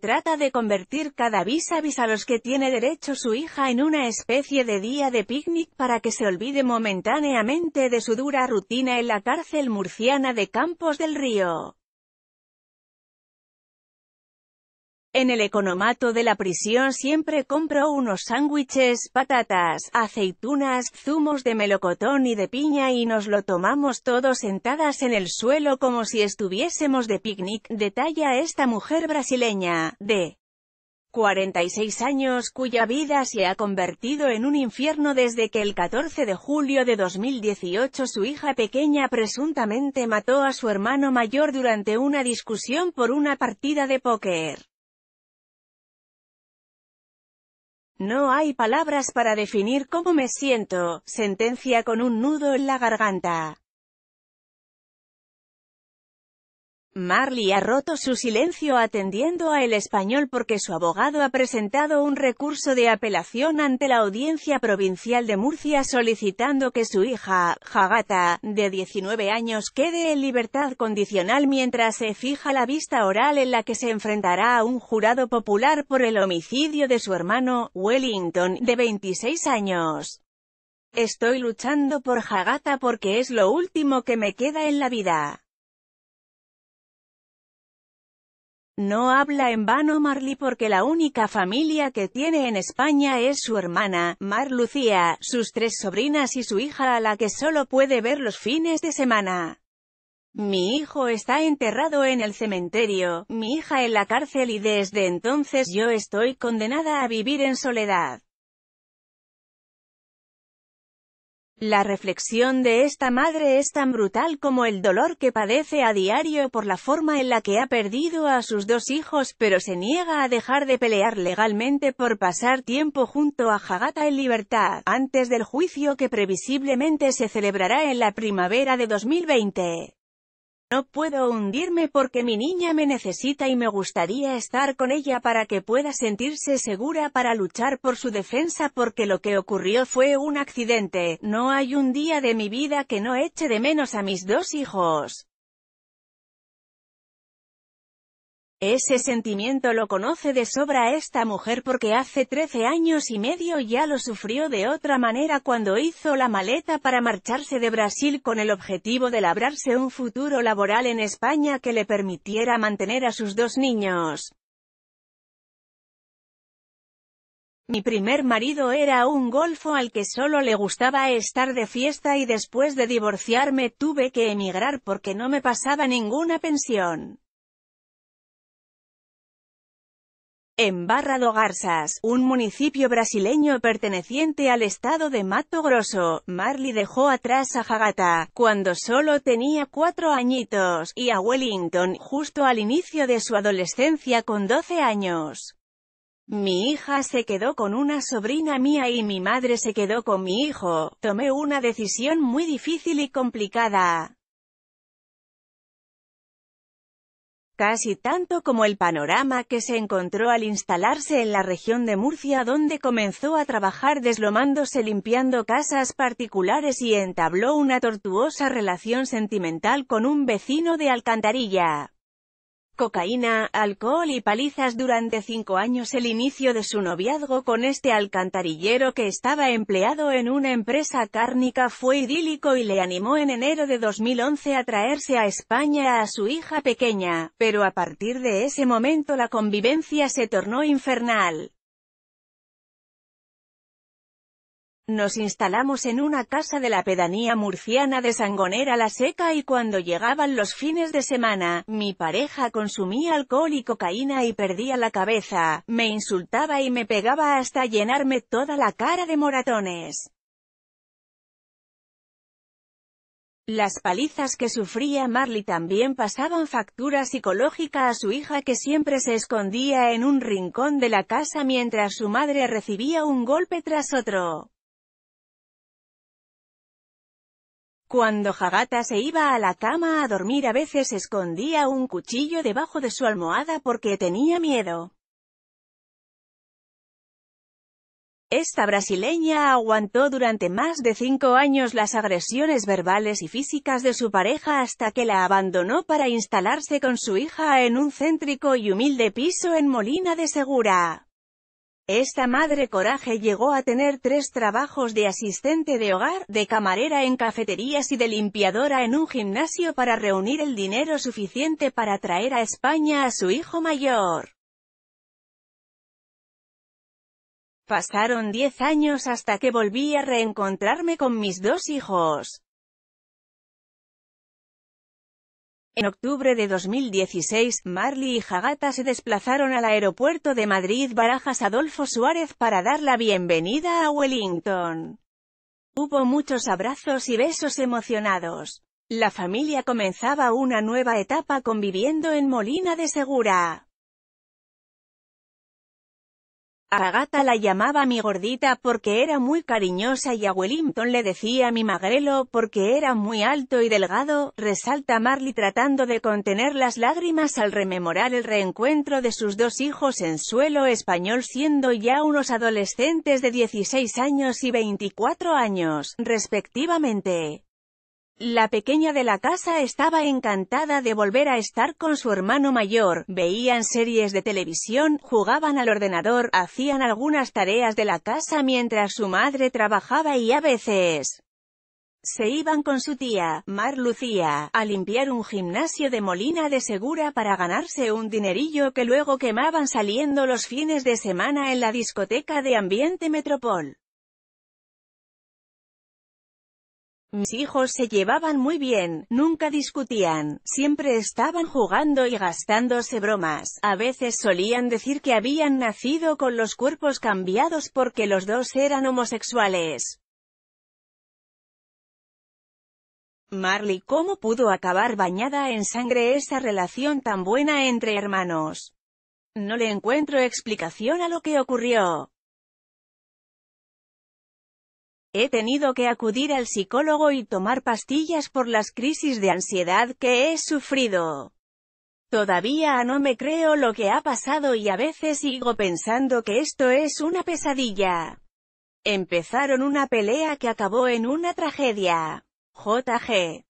trata de convertir cada vis -a, -vis a los que tiene derecho su hija en una especie de día de picnic para que se olvide momentáneamente de su dura rutina en la cárcel murciana de Campos del Río. En el economato de la prisión siempre compro unos sándwiches, patatas, aceitunas, zumos de melocotón y de piña y nos lo tomamos todos sentadas en el suelo como si estuviésemos de picnic, detalla esta mujer brasileña, de 46 años cuya vida se ha convertido en un infierno desde que el 14 de julio de 2018 su hija pequeña presuntamente mató a su hermano mayor durante una discusión por una partida de póker. No hay palabras para definir cómo me siento, sentencia con un nudo en la garganta. Marley ha roto su silencio atendiendo a El Español porque su abogado ha presentado un recurso de apelación ante la Audiencia Provincial de Murcia solicitando que su hija, Jagata, de 19 años, quede en libertad condicional mientras se fija la vista oral en la que se enfrentará a un jurado popular por el homicidio de su hermano, Wellington, de 26 años. Estoy luchando por Jagata porque es lo último que me queda en la vida. No habla en vano Marley porque la única familia que tiene en España es su hermana, Mar Lucía, sus tres sobrinas y su hija a la que solo puede ver los fines de semana. Mi hijo está enterrado en el cementerio, mi hija en la cárcel y desde entonces yo estoy condenada a vivir en soledad. La reflexión de esta madre es tan brutal como el dolor que padece a diario por la forma en la que ha perdido a sus dos hijos, pero se niega a dejar de pelear legalmente por pasar tiempo junto a Jagata en libertad, antes del juicio que previsiblemente se celebrará en la primavera de 2020. No puedo hundirme porque mi niña me necesita y me gustaría estar con ella para que pueda sentirse segura para luchar por su defensa porque lo que ocurrió fue un accidente, no hay un día de mi vida que no eche de menos a mis dos hijos. Ese sentimiento lo conoce de sobra esta mujer porque hace 13 años y medio ya lo sufrió de otra manera cuando hizo la maleta para marcharse de Brasil con el objetivo de labrarse un futuro laboral en España que le permitiera mantener a sus dos niños. Mi primer marido era un golfo al que solo le gustaba estar de fiesta y después de divorciarme tuve que emigrar porque no me pasaba ninguna pensión. En Barra do Garzas, un municipio brasileño perteneciente al estado de Mato Grosso, Marley dejó atrás a Jagata, cuando solo tenía cuatro añitos, y a Wellington, justo al inicio de su adolescencia con 12 años. Mi hija se quedó con una sobrina mía y mi madre se quedó con mi hijo. Tomé una decisión muy difícil y complicada. casi tanto como el panorama que se encontró al instalarse en la región de Murcia donde comenzó a trabajar deslomándose limpiando casas particulares y entabló una tortuosa relación sentimental con un vecino de Alcantarilla cocaína, alcohol y palizas durante cinco años el inicio de su noviazgo con este alcantarillero que estaba empleado en una empresa cárnica fue idílico y le animó en enero de 2011 a traerse a España a su hija pequeña, pero a partir de ese momento la convivencia se tornó infernal. Nos instalamos en una casa de la pedanía murciana de Sangonera la Seca y cuando llegaban los fines de semana, mi pareja consumía alcohol y cocaína y perdía la cabeza, me insultaba y me pegaba hasta llenarme toda la cara de moratones. Las palizas que sufría Marley también pasaban factura psicológica a su hija que siempre se escondía en un rincón de la casa mientras su madre recibía un golpe tras otro. Cuando Jagata se iba a la cama a dormir a veces escondía un cuchillo debajo de su almohada porque tenía miedo. Esta brasileña aguantó durante más de cinco años las agresiones verbales y físicas de su pareja hasta que la abandonó para instalarse con su hija en un céntrico y humilde piso en Molina de Segura. Esta madre coraje llegó a tener tres trabajos de asistente de hogar, de camarera en cafeterías y de limpiadora en un gimnasio para reunir el dinero suficiente para traer a España a su hijo mayor. Pasaron diez años hasta que volví a reencontrarme con mis dos hijos. En octubre de 2016, Marley y Jagata se desplazaron al aeropuerto de Madrid Barajas Adolfo Suárez para dar la bienvenida a Wellington. Hubo muchos abrazos y besos emocionados. La familia comenzaba una nueva etapa conviviendo en Molina de Segura. La la llamaba mi gordita porque era muy cariñosa y a Wellington le decía mi magrelo porque era muy alto y delgado, resalta Marley tratando de contener las lágrimas al rememorar el reencuentro de sus dos hijos en suelo español siendo ya unos adolescentes de 16 años y 24 años, respectivamente. La pequeña de la casa estaba encantada de volver a estar con su hermano mayor, veían series de televisión, jugaban al ordenador, hacían algunas tareas de la casa mientras su madre trabajaba y a veces se iban con su tía, Mar Lucía, a limpiar un gimnasio de Molina de Segura para ganarse un dinerillo que luego quemaban saliendo los fines de semana en la discoteca de Ambiente Metropol. Mis hijos se llevaban muy bien, nunca discutían, siempre estaban jugando y gastándose bromas. A veces solían decir que habían nacido con los cuerpos cambiados porque los dos eran homosexuales. Marley cómo pudo acabar bañada en sangre esa relación tan buena entre hermanos. No le encuentro explicación a lo que ocurrió. He tenido que acudir al psicólogo y tomar pastillas por las crisis de ansiedad que he sufrido. Todavía no me creo lo que ha pasado y a veces sigo pensando que esto es una pesadilla. Empezaron una pelea que acabó en una tragedia. JG.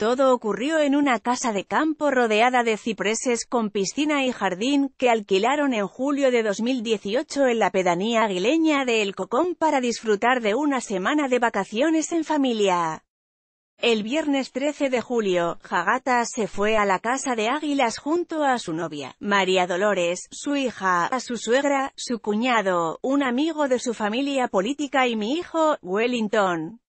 Todo ocurrió en una casa de campo rodeada de cipreses con piscina y jardín, que alquilaron en julio de 2018 en la pedanía aguileña de El Cocón para disfrutar de una semana de vacaciones en familia. El viernes 13 de julio, Jagata se fue a la casa de Águilas junto a su novia, María Dolores, su hija, a su suegra, su cuñado, un amigo de su familia política y mi hijo, Wellington.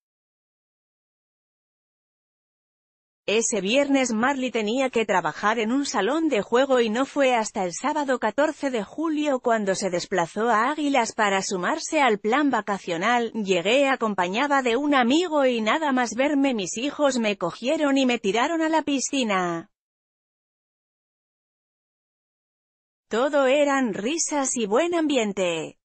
Ese viernes Marley tenía que trabajar en un salón de juego y no fue hasta el sábado 14 de julio cuando se desplazó a Águilas para sumarse al plan vacacional. Llegué acompañada de un amigo y nada más verme mis hijos me cogieron y me tiraron a la piscina. Todo eran risas y buen ambiente.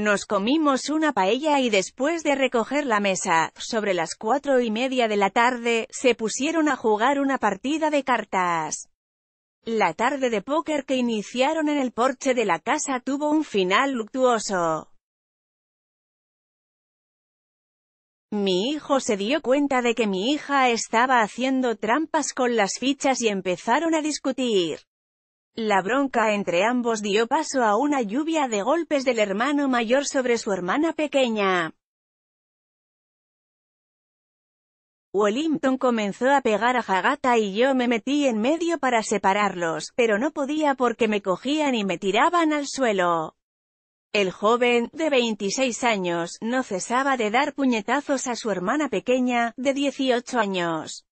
Nos comimos una paella y después de recoger la mesa, sobre las cuatro y media de la tarde, se pusieron a jugar una partida de cartas. La tarde de póker que iniciaron en el porche de la casa tuvo un final luctuoso. Mi hijo se dio cuenta de que mi hija estaba haciendo trampas con las fichas y empezaron a discutir. La bronca entre ambos dio paso a una lluvia de golpes del hermano mayor sobre su hermana pequeña. Wellington comenzó a pegar a Jagata y yo me metí en medio para separarlos, pero no podía porque me cogían y me tiraban al suelo. El joven, de 26 años, no cesaba de dar puñetazos a su hermana pequeña, de 18 años.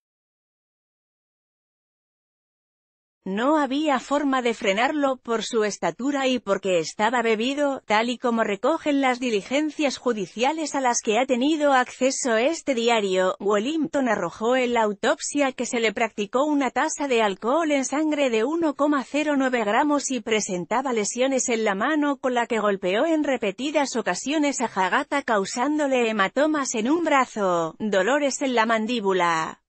No había forma de frenarlo por su estatura y porque estaba bebido, tal y como recogen las diligencias judiciales a las que ha tenido acceso este diario. Wellington arrojó en la autopsia que se le practicó una tasa de alcohol en sangre de 1,09 gramos y presentaba lesiones en la mano con la que golpeó en repetidas ocasiones a Jagata causándole hematomas en un brazo, dolores en la mandíbula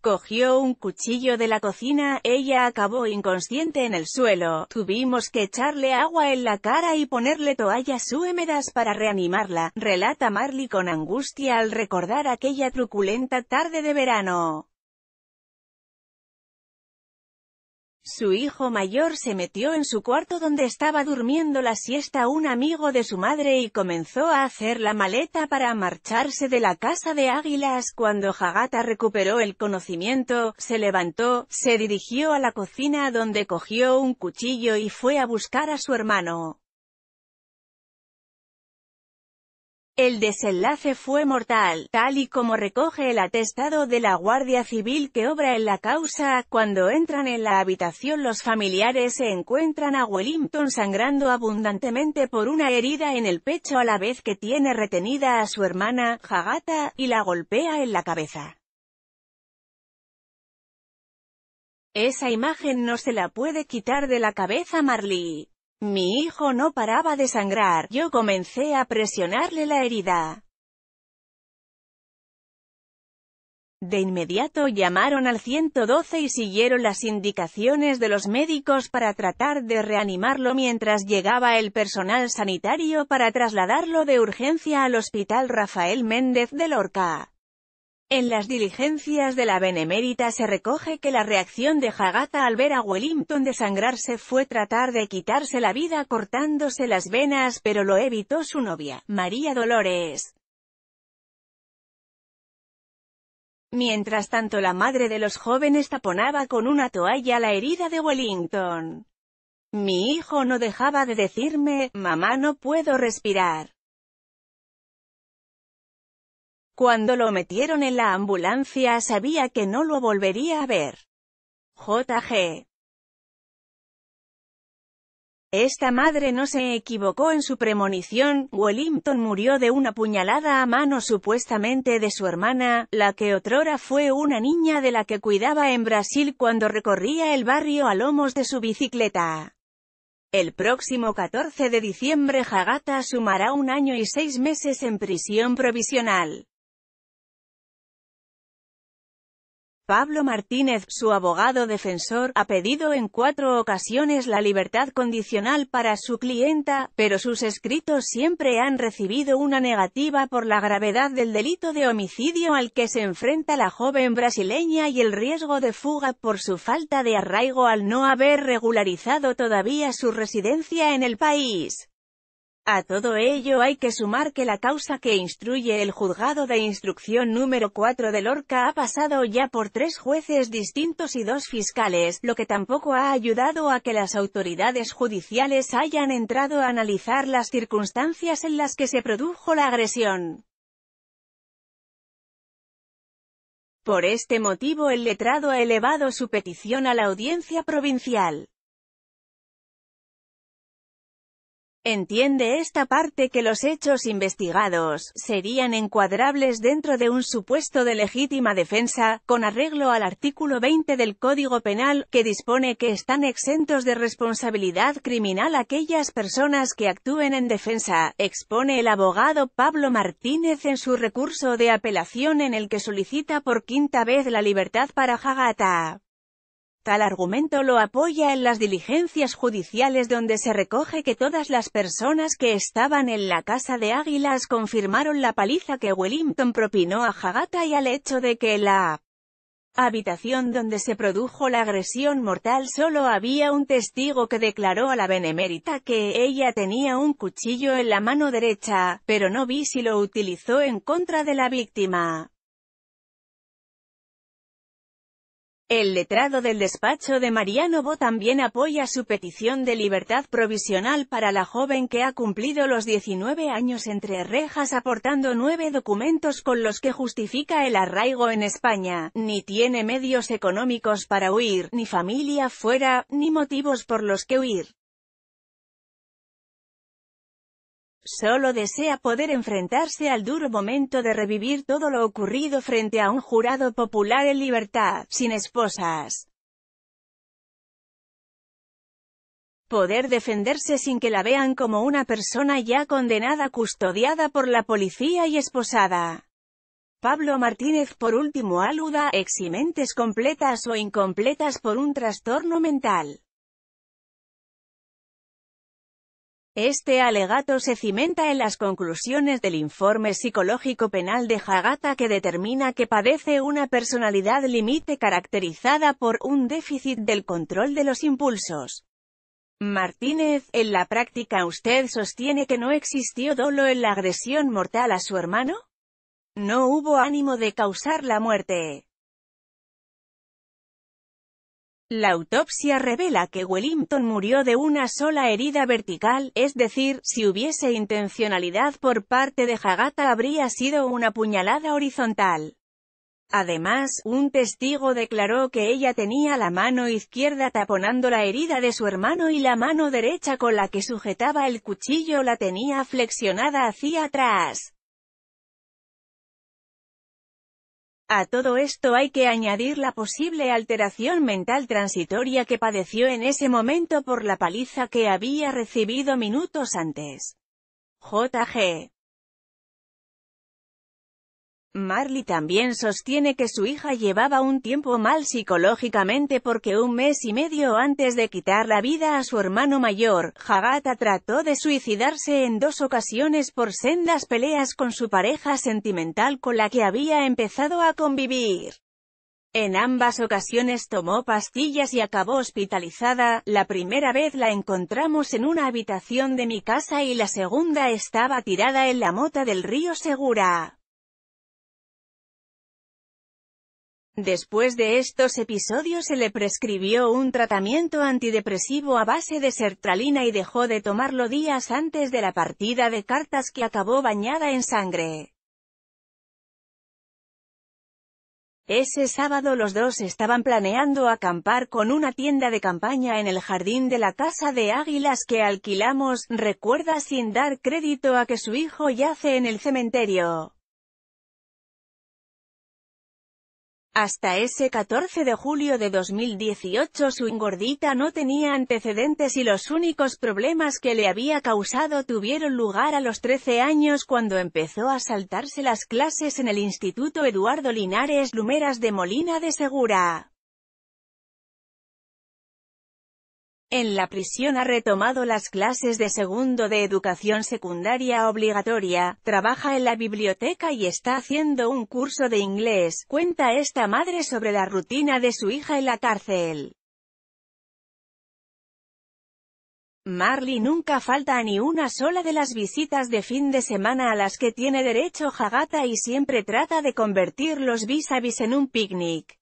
Cogió un cuchillo de la cocina, ella acabó inconsciente en el suelo, tuvimos que echarle agua en la cara y ponerle toallas húmedas para reanimarla, relata Marley con angustia al recordar aquella truculenta tarde de verano. Su hijo mayor se metió en su cuarto donde estaba durmiendo la siesta un amigo de su madre y comenzó a hacer la maleta para marcharse de la casa de águilas. Cuando Hagata recuperó el conocimiento, se levantó, se dirigió a la cocina donde cogió un cuchillo y fue a buscar a su hermano. El desenlace fue mortal, tal y como recoge el atestado de la Guardia Civil que obra en la causa, cuando entran en la habitación los familiares se encuentran a Wellington sangrando abundantemente por una herida en el pecho a la vez que tiene retenida a su hermana, Jagata, y la golpea en la cabeza. Esa imagen no se la puede quitar de la cabeza Marley. Mi hijo no paraba de sangrar, yo comencé a presionarle la herida. De inmediato llamaron al 112 y siguieron las indicaciones de los médicos para tratar de reanimarlo mientras llegaba el personal sanitario para trasladarlo de urgencia al Hospital Rafael Méndez de Lorca. En las diligencias de la Benemérita se recoge que la reacción de Jagata al ver a Wellington desangrarse fue tratar de quitarse la vida cortándose las venas pero lo evitó su novia, María Dolores. Mientras tanto la madre de los jóvenes taponaba con una toalla la herida de Wellington. Mi hijo no dejaba de decirme, mamá no puedo respirar. Cuando lo metieron en la ambulancia sabía que no lo volvería a ver. JG. Esta madre no se equivocó en su premonición, Wellington murió de una puñalada a mano supuestamente de su hermana, la que otrora fue una niña de la que cuidaba en Brasil cuando recorría el barrio a lomos de su bicicleta. El próximo 14 de diciembre Jagata sumará un año y seis meses en prisión provisional. Pablo Martínez, su abogado defensor, ha pedido en cuatro ocasiones la libertad condicional para su clienta, pero sus escritos siempre han recibido una negativa por la gravedad del delito de homicidio al que se enfrenta la joven brasileña y el riesgo de fuga por su falta de arraigo al no haber regularizado todavía su residencia en el país. A todo ello hay que sumar que la causa que instruye el juzgado de instrucción número 4 del Lorca ha pasado ya por tres jueces distintos y dos fiscales, lo que tampoco ha ayudado a que las autoridades judiciales hayan entrado a analizar las circunstancias en las que se produjo la agresión. Por este motivo el letrado ha elevado su petición a la audiencia provincial. Entiende esta parte que los hechos investigados serían encuadrables dentro de un supuesto de legítima defensa, con arreglo al artículo 20 del Código Penal, que dispone que están exentos de responsabilidad criminal aquellas personas que actúen en defensa, expone el abogado Pablo Martínez en su recurso de apelación en el que solicita por quinta vez la libertad para Jagata. Tal argumento lo apoya en las diligencias judiciales donde se recoge que todas las personas que estaban en la casa de Águilas confirmaron la paliza que Wellington propinó a Jagata y al hecho de que la habitación donde se produjo la agresión mortal solo había un testigo que declaró a la benemérita que ella tenía un cuchillo en la mano derecha, pero no vi si lo utilizó en contra de la víctima. El letrado del despacho de Mariano Bo también apoya su petición de libertad provisional para la joven que ha cumplido los 19 años entre rejas aportando nueve documentos con los que justifica el arraigo en España, ni tiene medios económicos para huir, ni familia fuera, ni motivos por los que huir. solo desea poder enfrentarse al duro momento de revivir todo lo ocurrido frente a un jurado popular en libertad, sin esposas. Poder defenderse sin que la vean como una persona ya condenada custodiada por la policía y esposada. Pablo Martínez por último aluda, eximentes completas o incompletas por un trastorno mental. Este alegato se cimenta en las conclusiones del informe psicológico penal de Jagata que determina que padece una personalidad límite caracterizada por un déficit del control de los impulsos. Martínez, en la práctica usted sostiene que no existió dolo en la agresión mortal a su hermano? No hubo ánimo de causar la muerte. La autopsia revela que Wellington murió de una sola herida vertical, es decir, si hubiese intencionalidad por parte de Hagata habría sido una puñalada horizontal. Además, un testigo declaró que ella tenía la mano izquierda taponando la herida de su hermano y la mano derecha con la que sujetaba el cuchillo la tenía flexionada hacia atrás. A todo esto hay que añadir la posible alteración mental transitoria que padeció en ese momento por la paliza que había recibido minutos antes. JG. Marley también sostiene que su hija llevaba un tiempo mal psicológicamente porque un mes y medio antes de quitar la vida a su hermano mayor, Hagata trató de suicidarse en dos ocasiones por sendas peleas con su pareja sentimental con la que había empezado a convivir. En ambas ocasiones tomó pastillas y acabó hospitalizada, la primera vez la encontramos en una habitación de mi casa y la segunda estaba tirada en la mota del río Segura. Después de estos episodios se le prescribió un tratamiento antidepresivo a base de sertralina y dejó de tomarlo días antes de la partida de cartas que acabó bañada en sangre. Ese sábado los dos estaban planeando acampar con una tienda de campaña en el jardín de la casa de águilas que alquilamos, recuerda sin dar crédito a que su hijo yace en el cementerio. Hasta ese 14 de julio de 2018 su engordita no tenía antecedentes y los únicos problemas que le había causado tuvieron lugar a los 13 años cuando empezó a saltarse las clases en el Instituto Eduardo Linares Lumeras de Molina de Segura. En la prisión ha retomado las clases de segundo de educación secundaria obligatoria, trabaja en la biblioteca y está haciendo un curso de inglés, cuenta esta madre sobre la rutina de su hija en la cárcel. Marley nunca falta a ni una sola de las visitas de fin de semana a las que tiene derecho Jagata y siempre trata de convertir los vis a -vis en un picnic.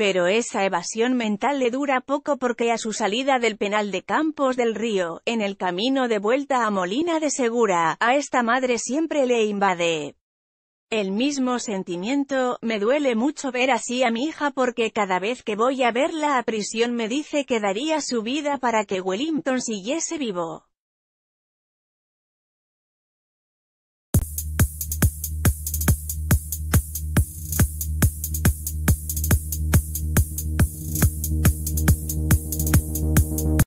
Pero esa evasión mental le dura poco porque a su salida del penal de Campos del Río, en el camino de vuelta a Molina de Segura, a esta madre siempre le invade. El mismo sentimiento, me duele mucho ver así a mi hija porque cada vez que voy a verla a prisión me dice que daría su vida para que Wellington siguiese vivo.